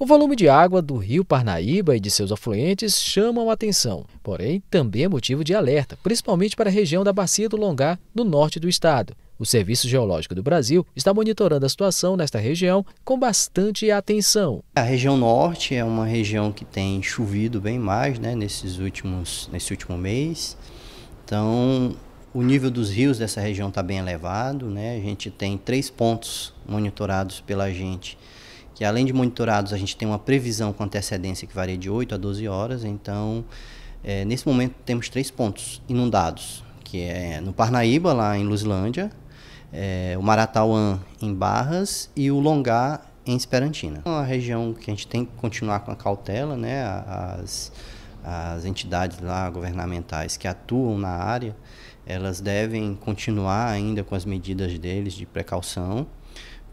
O volume de água do rio Parnaíba e de seus afluentes chamam a atenção, porém também é motivo de alerta, principalmente para a região da Bacia do Longá, no norte do estado. O Serviço Geológico do Brasil está monitorando a situação nesta região com bastante atenção. A região norte é uma região que tem chovido bem mais né, nesses últimos, nesse último mês. Então, o nível dos rios dessa região está bem elevado. Né? A gente tem três pontos monitorados pela gente que além de monitorados, a gente tem uma previsão com antecedência que varia de 8 a 12 horas. Então, é, nesse momento, temos três pontos inundados, que é no Parnaíba, lá em Luzlândia, é, o Maratauã, em Barras, e o Longá, em Esperantina. É uma região que a gente tem que continuar com a cautela, né? As, as entidades lá governamentais que atuam na área, elas devem continuar ainda com as medidas deles de precaução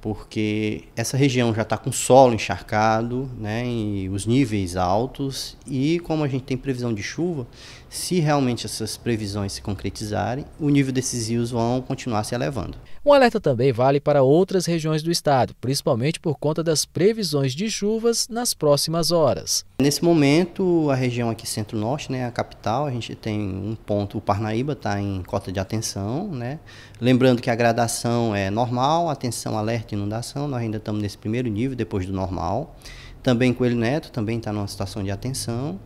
porque essa região já está com solo encharcado, né, e os níveis altos, e como a gente tem previsão de chuva, se realmente essas previsões se concretizarem, o nível desses rios vão continuar se elevando. Um alerta também vale para outras regiões do estado, principalmente por conta das previsões de chuvas nas próximas horas. Nesse momento, a região aqui centro-norte, né, a capital, a gente tem um ponto, o Parnaíba está em cota de atenção, né? Lembrando que a gradação é normal, atenção, alerta inundação, nós ainda estamos nesse primeiro nível, depois do normal. Também Coelho Neto também está numa situação de atenção.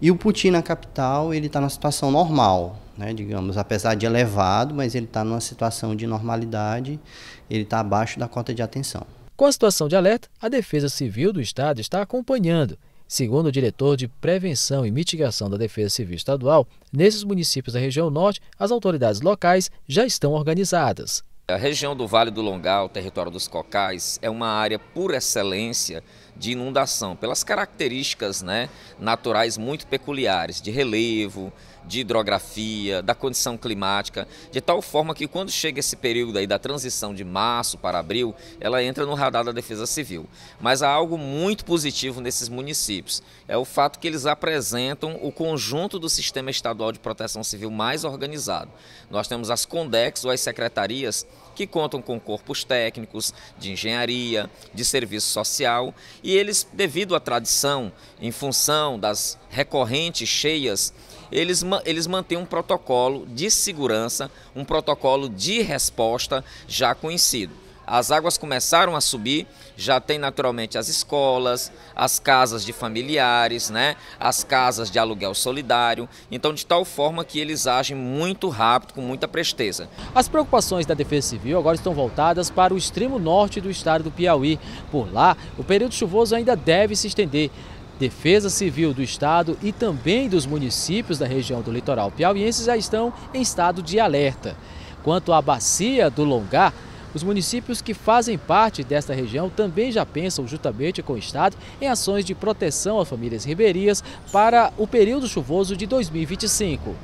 E o Putin na capital, ele está numa situação normal, né, digamos, apesar de elevado, mas ele está numa situação de normalidade, ele está abaixo da cota de atenção. Com a situação de alerta, a Defesa Civil do Estado está acompanhando. Segundo o diretor de Prevenção e Mitigação da Defesa Civil Estadual, nesses municípios da região norte, as autoridades locais já estão organizadas. A região do Vale do Longal, território dos Cocais, é uma área por excelência de inundação, pelas características né, naturais muito peculiares, de relevo, de hidrografia, da condição climática, de tal forma que quando chega esse período aí da transição de março para abril, ela entra no radar da Defesa Civil. Mas há algo muito positivo nesses municípios, é o fato que eles apresentam o conjunto do sistema estadual de proteção civil mais organizado. Nós temos as CONDEX ou as secretarias que contam com corpos técnicos, de engenharia, de serviço social e eles, devido à tradição, em função das recorrentes cheias, eles, eles mantêm um protocolo de segurança, um protocolo de resposta já conhecido as águas começaram a subir, já tem naturalmente as escolas, as casas de familiares, né? as casas de aluguel solidário. Então, de tal forma que eles agem muito rápido, com muita presteza. As preocupações da Defesa Civil agora estão voltadas para o extremo norte do estado do Piauí. Por lá, o período chuvoso ainda deve se estender. Defesa Civil do Estado e também dos municípios da região do litoral piauiense já estão em estado de alerta. Quanto à bacia do Longar, os municípios que fazem parte desta região também já pensam, juntamente com o Estado, em ações de proteção a famílias ribeirinhas para o período chuvoso de 2025.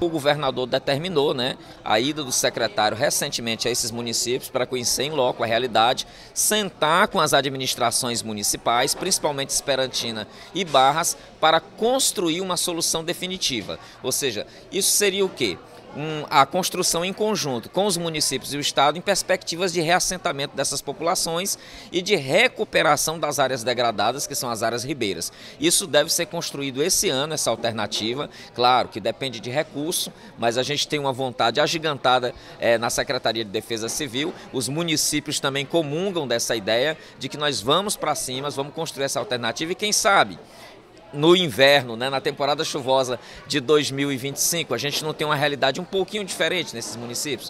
O governador determinou né, a ida do secretário recentemente a esses municípios para conhecer em loco a realidade, sentar com as administrações municipais, principalmente Esperantina e Barras, para construir uma solução definitiva. Ou seja, isso seria o quê? um, a construção em conjunto com os municípios e o Estado em perspectivas de reassentamento dessas populações e de recuperação das áreas degradadas, que são as áreas ribeiras. Isso deve ser construído esse ano, essa alternativa, claro que depende de recurso, mas a gente tem uma vontade agigantada é, na Secretaria de Defesa Civil, os municípios também comungam dessa ideia de que nós vamos para cima, vamos construir essa alternativa e quem sabe no inverno, né, na temporada chuvosa de 2025. A gente não tem uma realidade um pouquinho diferente nesses municípios.